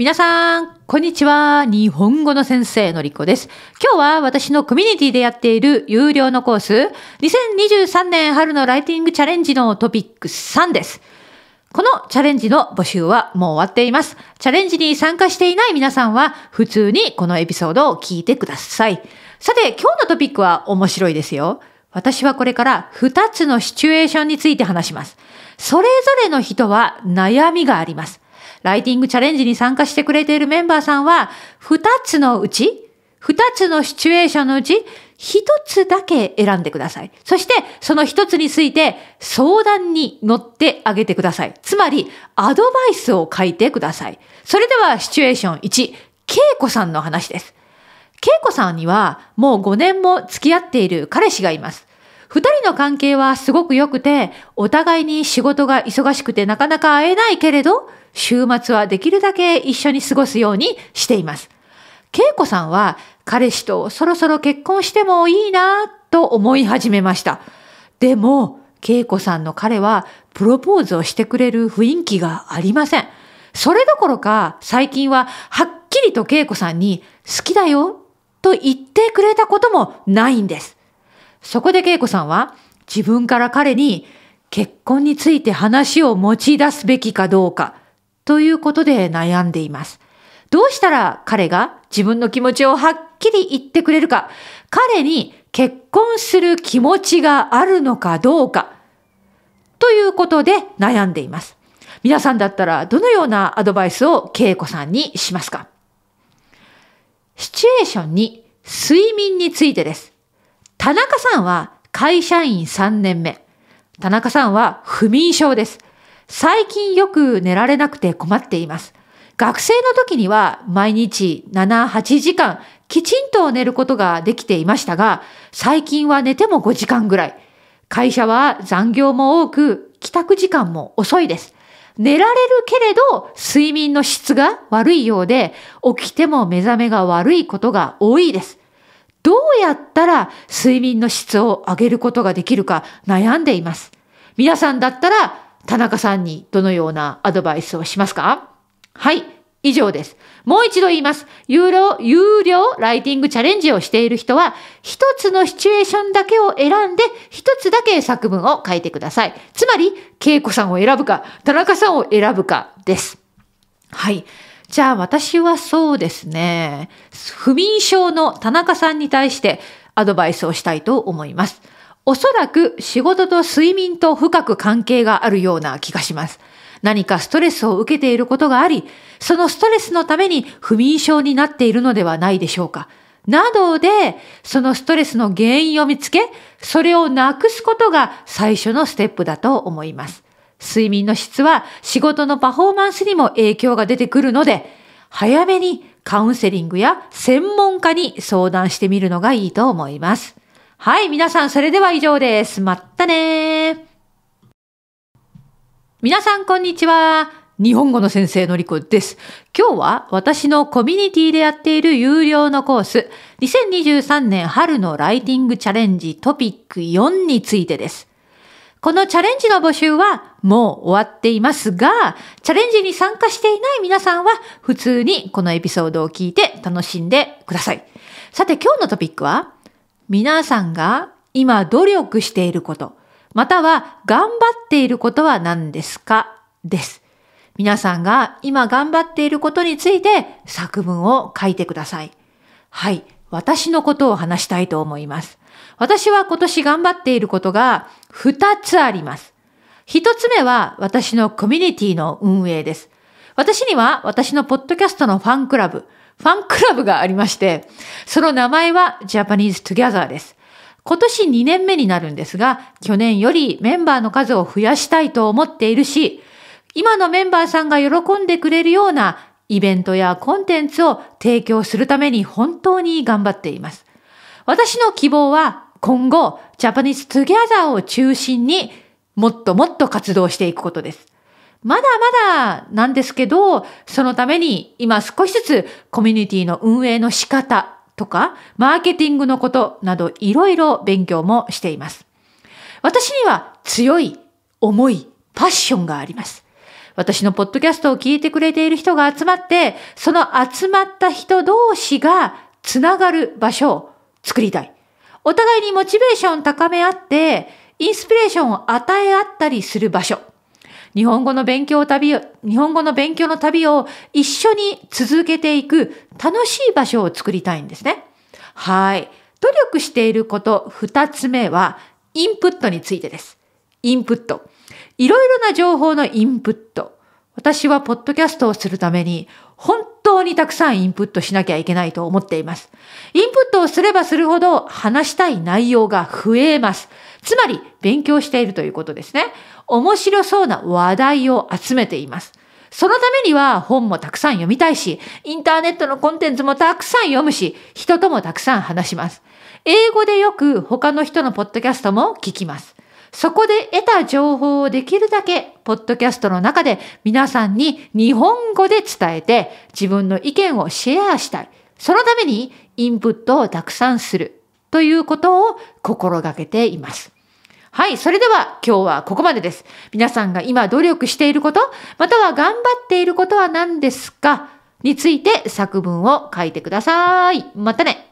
皆さん、こんにちは。日本語の先生のりこです。今日は私のコミュニティでやっている有料のコース、2023年春のライティングチャレンジのトピック3です。このチャレンジの募集はもう終わっています。チャレンジに参加していない皆さんは、普通にこのエピソードを聞いてください。さて、今日のトピックは面白いですよ。私はこれから2つのシチュエーションについて話します。それぞれの人は悩みがあります。ライティングチャレンジに参加してくれているメンバーさんは、二つのうち、二つのシチュエーションのうち、一つだけ選んでください。そして、その一つについて、相談に乗ってあげてください。つまり、アドバイスを書いてください。それでは、シチュエーション1、恵子さんの話です。恵子さんには、もう5年も付き合っている彼氏がいます。2人の関係はすごく良くて、お互いに仕事が忙しくてなかなか会えないけれど、週末はできるだけ一緒に過ごすようにしています。恵子さんは彼氏とそろそろ結婚してもいいなと思い始めました。でも、恵子さんの彼はプロポーズをしてくれる雰囲気がありません。それどころか最近ははっきりと恵子さんに好きだよと言ってくれたこともないんです。そこで恵子さんは自分から彼に結婚について話を持ち出すべきかどうかということで悩んでいます。どうしたら彼が自分の気持ちをはっきり言ってくれるか、彼に結婚する気持ちがあるのかどうか、ということで悩んでいます。皆さんだったらどのようなアドバイスを恵子さんにしますかシチュエーションに睡眠についてです。田中さんは会社員3年目。田中さんは不眠症です。最近よく寝られなくて困っています。学生の時には毎日7、8時間きちんと寝ることができていましたが、最近は寝ても5時間ぐらい。会社は残業も多く、帰宅時間も遅いです。寝られるけれど、睡眠の質が悪いようで、起きても目覚めが悪いことが多いです。どうやったら睡眠の質を上げることができるか悩んでいます。皆さんだったら田中さんにどのようなアドバイスをしますかはい。以上です。もう一度言います。有料、有料ライティングチャレンジをしている人は、一つのシチュエーションだけを選んで、一つだけ作文を書いてください。つまり、恵子さんを選ぶか、田中さんを選ぶかです。はい。じゃあ私はそうですね、不眠症の田中さんに対してアドバイスをしたいと思います。おそらく仕事と睡眠と深く関係があるような気がします。何かストレスを受けていることがあり、そのストレスのために不眠症になっているのではないでしょうか。などで、そのストレスの原因を見つけ、それをなくすことが最初のステップだと思います。睡眠の質は仕事のパフォーマンスにも影響が出てくるので、早めにカウンセリングや専門家に相談してみるのがいいと思います。はい、皆さんそれでは以上です。まったね皆さんこんにちは。日本語の先生のりこです。今日は私のコミュニティでやっている有料のコース、2023年春のライティングチャレンジトピック4についてです。このチャレンジの募集はもう終わっていますが、チャレンジに参加していない皆さんは普通にこのエピソードを聞いて楽しんでください。さて今日のトピックは、皆さんが今努力していること、または頑張っていることは何ですかです。皆さんが今頑張っていることについて作文を書いてください。はい。私のことを話したいと思います。私は今年頑張っていることが2つあります。一つ目は私のコミュニティの運営です。私には私のポッドキャストのファンクラブ、ファンクラブがありまして、その名前は Japanese Together です。今年2年目になるんですが、去年よりメンバーの数を増やしたいと思っているし、今のメンバーさんが喜んでくれるようなイベントやコンテンツを提供するために本当に頑張っています。私の希望は今後、ジャパニーズ・トゥギャザーを中心にもっともっと活動していくことです。まだまだなんですけど、そのために今少しずつコミュニティの運営の仕方とか、マーケティングのことなどいろいろ勉強もしています。私には強い思い、パッションがあります。私のポッドキャストを聞いてくれている人が集まって、その集まった人同士がつながる場所を作りたい。お互いにモチベーション高め合って、インスピレーションを与え合ったりする場所。日本語の勉強旅を、日本語の勉強の旅を一緒に続けていく楽しい場所を作りたいんですね。はい。努力していること二つ目は、インプットについてです。インプット。いろいろな情報のインプット。私はポッドキャストをするために本当にたくさんインプットしなきゃいけないと思っています。インプットをすればするほど話したい内容が増えます。つまり勉強しているということですね。面白そうな話題を集めています。そのためには本もたくさん読みたいし、インターネットのコンテンツもたくさん読むし、人ともたくさん話します。英語でよく他の人のポッドキャストも聞きます。そこで得た情報をできるだけ、ポッドキャストの中で皆さんに日本語で伝えて、自分の意見をシェアしたい。そのためにインプットをたくさんするということを心がけています。はい。それでは今日はここまでです。皆さんが今努力していること、または頑張っていることは何ですかについて作文を書いてください。またね。